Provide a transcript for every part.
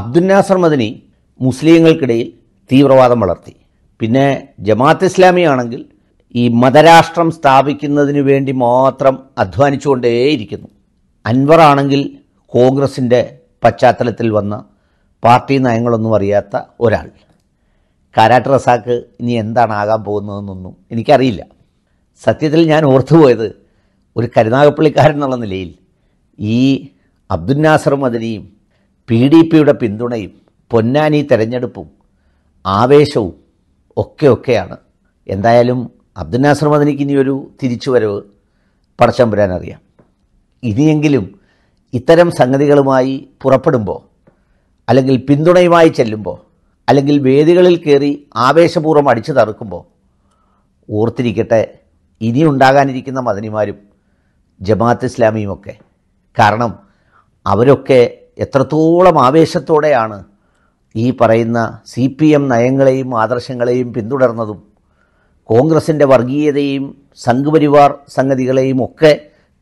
അബ്ദുൽ നാസർ മദനി മുസ്ലിങ്ങൾക്കിടയിൽ തീവ്രവാദം വളർത്തി പിന്നെ ജമാഅത്ത് ഇസ്ലാമി ആണെങ്കിൽ ഈ മതരാഷ്ട്രം സ്ഥാപിക്കുന്നതിന് വേണ്ടി മാത്രം അധ്വാനിച്ചുകൊണ്ടേയിരിക്കുന്നു അൻവർ ആണെങ്കിൽ കോൺഗ്രസിൻ്റെ പശ്ചാത്തലത്തിൽ വന്ന പാർട്ടി നയങ്ങളൊന്നും അറിയാത്ത ഒരാൾ കാരാട്ട് റസാക്ക് ഇനി എന്താണ് ആകാൻ പോകുന്നതെന്നൊന്നും എനിക്കറിയില്ല സത്യത്തിൽ ഞാൻ ഓർത്തുപോയത് ഒരു കരുനാഗപ്പള്ളിക്കാരൻ എന്നുള്ള നിലയിൽ ഈ അബ്ദുൽ നാസറും അതിനെയും പി ഡി പിയുടെ പിന്തുണയും പൊന്നാനി തെരഞ്ഞെടുപ്പും ആവേശവും ഒക്കെ ഒക്കെയാണ് എന്തായാലും അബ്ദുൽ നാസർ മദനിക്ക് ഇനിയൊരു തിരിച്ചുവരവ് പടച്ചമ്പുരാൻ അറിയാം ഇനിയെങ്കിലും ഇത്തരം സംഗതികളുമായി പുറപ്പെടുമ്പോൾ അല്ലെങ്കിൽ പിന്തുണയുമായി ചെല്ലുമ്പോൾ അല്ലെങ്കിൽ വേദികളിൽ കയറി ആവേശപൂർവ്വം അടിച്ചു തറുക്കുമ്പോൾ ഓർത്തിരിക്കട്ടെ ഇനി ഉണ്ടാകാനിരിക്കുന്ന മദനിമാരും ജമാഅത്ത് ഇസ്ലാമിയുമൊക്കെ കാരണം അവരൊക്കെ എത്രത്തോളം ആവേശത്തോടെയാണ് ഈ പറയുന്ന സി പി എം നയങ്ങളെയും ആദർശങ്ങളെയും പിന്തുടർന്നതും കോൺഗ്രസിൻ്റെ വർഗീയതയും സംഘപരിവാർ സംഗതികളെയും ഒക്കെ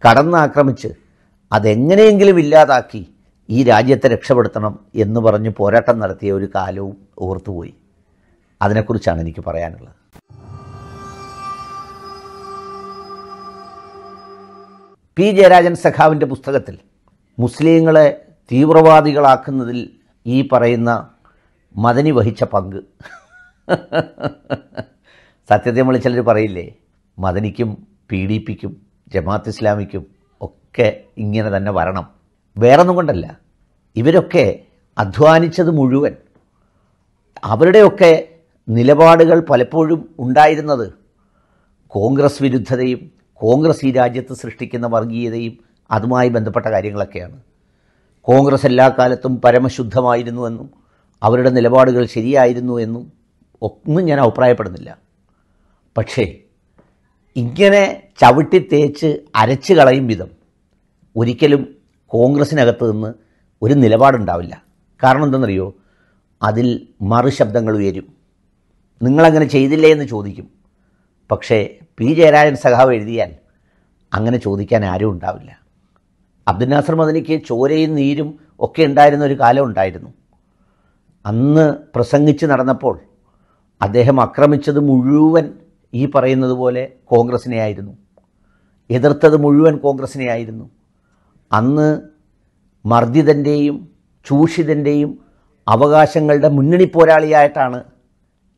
കടന്നാക്രമിച്ച് അതെങ്ങനെയെങ്കിലും ഇല്ലാതാക്കി ഈ രാജ്യത്തെ രക്ഷപ്പെടുത്തണം എന്ന് പറഞ്ഞ് പോരാട്ടം നടത്തിയ ഒരു കാലവും ഓർത്തുപോയി അതിനെക്കുറിച്ചാണ് എനിക്ക് പറയാനുള്ളത് പി ജയരാജൻ സഖാവിൻ്റെ പുസ്തകത്തിൽ മുസ്ലിങ്ങളെ തീവ്രവാദികളാക്കുന്നതിൽ ഈ പറയുന്ന മദനി വഹിച്ച പങ്ക് സത്യത്തെ നമ്മൾ ചിലർ പറയില്ലേ മദനിക്കും പി ഡി പിക്കും ജമാഅത്ത് ഇസ്ലാമിക്കും ഒക്കെ ഇങ്ങനെ തന്നെ വരണം വേറൊന്നും കൊണ്ടല്ല ഇവരൊക്കെ അധ്വാനിച്ചത് മുഴുവൻ അവരുടെയൊക്കെ നിലപാടുകൾ പലപ്പോഴും ഉണ്ടായിരുന്നത് കോൺഗ്രസ് വിരുദ്ധതയും കോൺഗ്രസ് ഈ രാജ്യത്ത് സൃഷ്ടിക്കുന്ന വർഗീയതയും അതുമായി ബന്ധപ്പെട്ട കാര്യങ്ങളൊക്കെയാണ് കോൺഗ്രസ് എല്ലാ കാലത്തും പരമശുദ്ധമായിരുന്നുവെന്നും അവരുടെ നിലപാടുകൾ ശരിയായിരുന്നു എന്നും ഒന്നും ഞാൻ അഭിപ്രായപ്പെടുന്നില്ല പക്ഷേ ഇങ്ങനെ ചവിട്ടി തേച്ച് അരച്ച് കളയും വിധം ഒരിക്കലും കോൺഗ്രസ്സിനകത്ത് നിന്ന് ഒരു നിലപാടുണ്ടാവില്ല കാരണം എന്തെന്നറിയോ അതിൽ മറുശബ്ദങ്ങൾ ഉയരും നിങ്ങളങ്ങനെ ചെയ്തില്ലേ എന്ന് ചോദിക്കും പക്ഷേ പി ജയരാജൻ സഖാവ് എഴുതിയാൽ അങ്ങനെ ചോദിക്കാൻ ആരും ഉണ്ടാവില്ല അബ്ദുൽ നാസർ മദനിക്ക് ചോരയും നീരും ഒക്കെ ഉണ്ടായിരുന്ന ഒരു കാലം ഉണ്ടായിരുന്നു അന്ന് പ്രസംഗിച്ച് നടന്നപ്പോൾ അദ്ദേഹം ആക്രമിച്ചത് മുഴുവൻ ഈ പറയുന്നത് പോലെ ആയിരുന്നു എതിർത്തത് മുഴുവൻ ആയിരുന്നു അന്ന് മർദ്ദിതൻ്റെയും ചൂഷിതൻ്റെയും അവകാശങ്ങളുടെ മുന്നണി പോരാളിയായിട്ടാണ്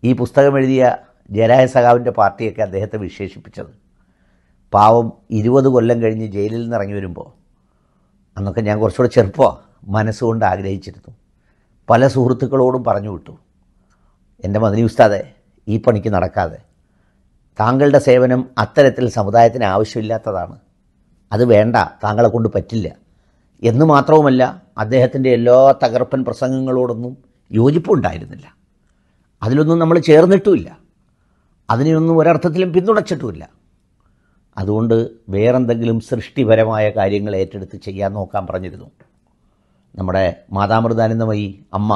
ഈ പുസ്തകം എഴുതിയ ജയരായ സഖാവിൻ്റെ പാർട്ടിയൊക്കെ അദ്ദേഹത്തെ വിശേഷിപ്പിച്ചത് പാവം ഇരുപത് കൊല്ലം കഴിഞ്ഞ് ജയിലിൽ നിന്ന് ഇറങ്ങി വരുമ്പോൾ അന്നൊക്കെ ഞാൻ കുറച്ചുകൂടെ ചെറുപ്പമാണ് മനസ്സുകൊണ്ട് ആഗ്രഹിച്ചിരുന്നു പല സുഹൃത്തുക്കളോടും പറഞ്ഞു വിട്ടു എൻ്റെ മദനി ഉസ്താദെ ഈ പണിക്ക് നടക്കാതെ താങ്കളുടെ സേവനം അത്തരത്തിൽ സമുദായത്തിന് ആവശ്യമില്ലാത്തതാണ് അത് വേണ്ട താങ്കളെ കൊണ്ട് പറ്റില്ല എന്ന് മാത്രവുമല്ല അദ്ദേഹത്തിൻ്റെ എല്ലാ തകർപ്പൻ പ്രസംഗങ്ങളോടൊന്നും യോജിപ്പുണ്ടായിരുന്നില്ല അതിലൊന്നും നമ്മൾ ചേർന്നിട്ടുമില്ല അതിനെയൊന്നും ഒരർത്ഥത്തിലും പിന്തുണച്ചിട്ടുമില്ല അതുകൊണ്ട് വേറെന്തെങ്കിലും സൃഷ്ടിപരമായ കാര്യങ്ങൾ ഏറ്റെടുത്ത് ചെയ്യാൻ നോക്കാൻ പറഞ്ഞിരുന്നു നമ്മുടെ മാതാമൃതാനന്ദമയി അമ്മ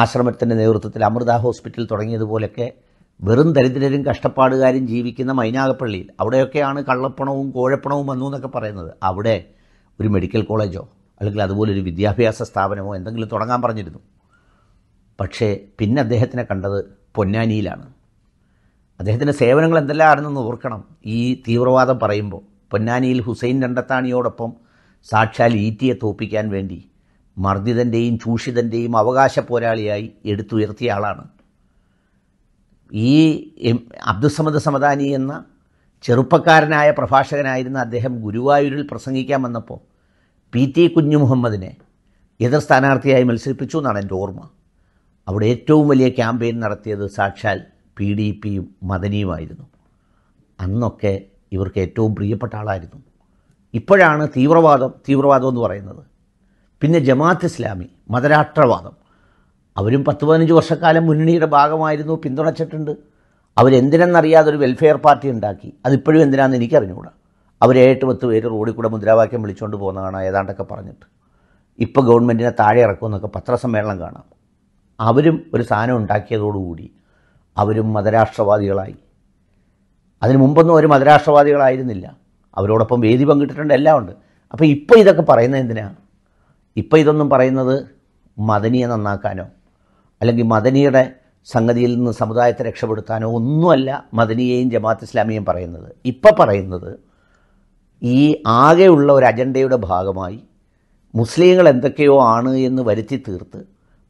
ആശ്രമത്തിൻ്റെ നേതൃത്വത്തിൽ അമൃത ഹോസ്പിറ്റൽ തുടങ്ങിയതുപോലൊക്കെ വെറും ദരിദ്രരും കഷ്ടപ്പാടുകാരും ജീവിക്കുന്ന മൈനാഗപ്പള്ളിയിൽ അവിടെയൊക്കെയാണ് കള്ളപ്പണവും കോഴപ്പണവും വന്നു എന്നൊക്കെ പറയുന്നത് അവിടെ ഒരു മെഡിക്കൽ കോളേജോ അല്ലെങ്കിൽ അതുപോലൊരു വിദ്യാഭ്യാസ സ്ഥാപനമോ എന്തെങ്കിലും തുടങ്ങാൻ പറഞ്ഞിരുന്നു പക്ഷേ പിന്നെ അദ്ദേഹത്തിനെ കണ്ടത് പൊന്നാനിയിലാണ് അദ്ദേഹത്തിൻ്റെ സേവനങ്ങൾ എന്തെല്ലാം ആണെന്ന് ഓർക്കണം ഈ തീവ്രവാദം പറയുമ്പോൾ പൊന്നാനിയിൽ ഹുസൈൻ രണ്ടത്താണിയോടൊപ്പം സാക്ഷാൽ ഈറ്റിയെ തോപ്പിക്കാൻ വേണ്ടി മർദ്ദിതൻ്റെയും ചൂഷിതൻ്റെയും അവകാശ പോരാളിയായി എടുത്തുയർത്തിയ ആളാണ് ഈ അബ്ദുസമദ് സമദാനി എന്ന ചെറുപ്പക്കാരനായ പ്രഭാഷകനായിരുന്ന അദ്ദേഹം ഗുരുവായൂരിൽ പ്രസംഗിക്കാൻ വന്നപ്പോൾ പി ടി കുഞ്ഞു മുഹമ്മദിനെ എതിർ സ്ഥാനാർത്ഥിയായി മത്സരിപ്പിച്ചു എന്നാണ് എൻ്റെ ഓർമ്മ അവിടെ ഏറ്റവും വലിയ ക്യാമ്പയിൻ നടത്തിയത് സാക്ഷാൽ പി ഡി പിയും മദനിയുമായിരുന്നു അന്നൊക്കെ ഇവർക്ക് ഏറ്റവും പ്രിയപ്പെട്ട ആളായിരുന്നു ഇപ്പോഴാണ് തീവ്രവാദം തീവ്രവാദം എന്ന് പറയുന്നത് പിന്നെ ജമാഅത്ത് ഇസ്ലാമി മതരാഷ്ട്രവാദം അവരും പത്ത് പതിനഞ്ച് വർഷക്കാലം മുന്നണിയുടെ ഭാഗമായിരുന്നു പിന്തുണച്ചിട്ടുണ്ട് അവരെന്തിനെന്നറിയാതെ ഒരു വെൽഫെയർ പാർട്ടി ഉണ്ടാക്കി അതിപ്പോഴും എന്തിനാണെന്ന് എനിക്കറിഞ്ഞുകൂടാ അവരേട്ട് പത്ത് പേര് റോഡിൽ കൂടെ മുദ്രാവാക്യം വിളിച്ചുകൊണ്ട് പോകുന്നതാണ് ഏതാണ്ടൊക്കെ പറഞ്ഞിട്ട് ഇപ്പോൾ ഗവൺമെൻറ്റിനെ താഴെ ഇറക്കുമെന്നൊക്കെ പത്രസമ്മേളനം കാണാം അവരും ഒരു സാധനം ഉണ്ടാക്കിയതോടുകൂടി അവരും മതരാഷ്ട്രവാദികളായി അതിനു മുമ്പൊന്നും അവർ മതരാഷ്ട്രവാദികളായിരുന്നില്ല അവരോടൊപ്പം വേദി പങ്കിട്ടിട്ടുണ്ട് എല്ലാം ഉണ്ട് അപ്പോൾ ഇപ്പോൾ ഇതൊക്കെ പറയുന്നത് എന്തിനാണ് ഇപ്പോൾ ഇതൊന്നും പറയുന്നത് മദനിയെ നന്നാക്കാനോ അല്ലെങ്കിൽ മദനിയുടെ സംഗതിയിൽ നിന്ന് സമുദായത്തെ രക്ഷപ്പെടുത്താനോ ഒന്നുമല്ല മദനിയെയും ജമാഅത്ത് ഇസ്ലാമിയെയും പറയുന്നത് ഇപ്പോൾ പറയുന്നത് ഈ ആകെയുള്ള ഒരു അജണ്ടയുടെ ഭാഗമായി മുസ്ലിങ്ങൾ എന്തൊക്കെയോ ആണ് എന്ന് വരുത്തി തീർത്ത്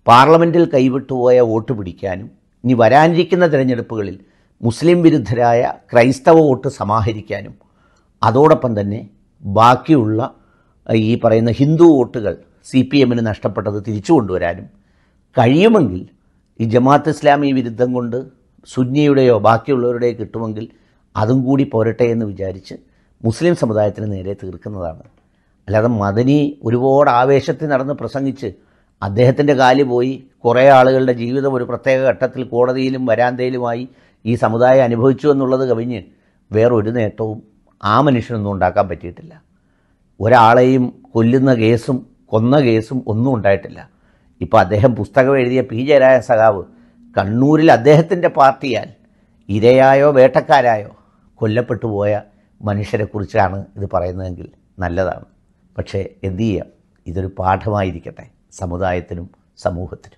പാർലമെൻറ്റിൽ കൈവിട്ടുപോയ വോട്ട് പിടിക്കാനും ഇനി വരാനിരിക്കുന്ന തിരഞ്ഞെടുപ്പുകളിൽ മുസ്ലിം വിരുദ്ധരായ ക്രൈസ്തവ വോട്ട് സമാഹരിക്കാനും അതോടൊപ്പം തന്നെ ബാക്കിയുള്ള ഈ പറയുന്ന ഹിന്ദു വോട്ടുകൾ സി പി എമ്മിന് നഷ്ടപ്പെട്ടത് തിരിച്ചു കൊണ്ടുവരാനും കഴിയുമെങ്കിൽ ഈ ജമാഅത്ത് ഇസ്ലാമി വിരുദ്ധം കൊണ്ട് സുന്നിയുടെയോ ബാക്കിയുള്ളവരുടെയോ കിട്ടുമെങ്കിൽ അതും കൂടി പോരട്ടെ എന്ന് വിചാരിച്ച് മുസ്ലിം സമുദായത്തിന് നേരെ തീർക്കുന്നതാണ് അല്ലാതെ മദനി ഒരുപാട് ആവേശത്തിൽ നടന്ന് പ്രസംഗിച്ച് അദ്ദേഹത്തിൻ്റെ കാലി പോയി കുറേ ആളുകളുടെ ജീവിതം ഒരു പ്രത്യേക ഘട്ടത്തിൽ കോടതിയിലും വരാന്തയിലുമായി ഈ സമുദായം അനുഭവിച്ചു എന്നുള്ളത് കവിഞ്ഞ് വേറൊരു നേട്ടവും ആ മനുഷ്യനൊന്നും ഉണ്ടാക്കാൻ പറ്റിയിട്ടില്ല ഒരാളെയും കൊല്ലുന്ന കേസും കൊന്ന കേസും ഒന്നും ഉണ്ടായിട്ടില്ല ഇപ്പോൾ അദ്ദേഹം പുസ്തകം എഴുതിയ പി ജയരായ സഖാവ് കണ്ണൂരിൽ അദ്ദേഹത്തിൻ്റെ പാർട്ടിയാൽ ഇരയായോ വേട്ടക്കാരായോ കൊല്ലപ്പെട്ടു പോയ മനുഷ്യരെക്കുറിച്ചാണ് ഇത് പറയുന്നതെങ്കിൽ നല്ലതാണ് പക്ഷേ എന്തു ചെയ്യാം ഇതൊരു പാഠമായിരിക്കട്ടെ സമുദായത്തിനും സമൂഹത്തിനും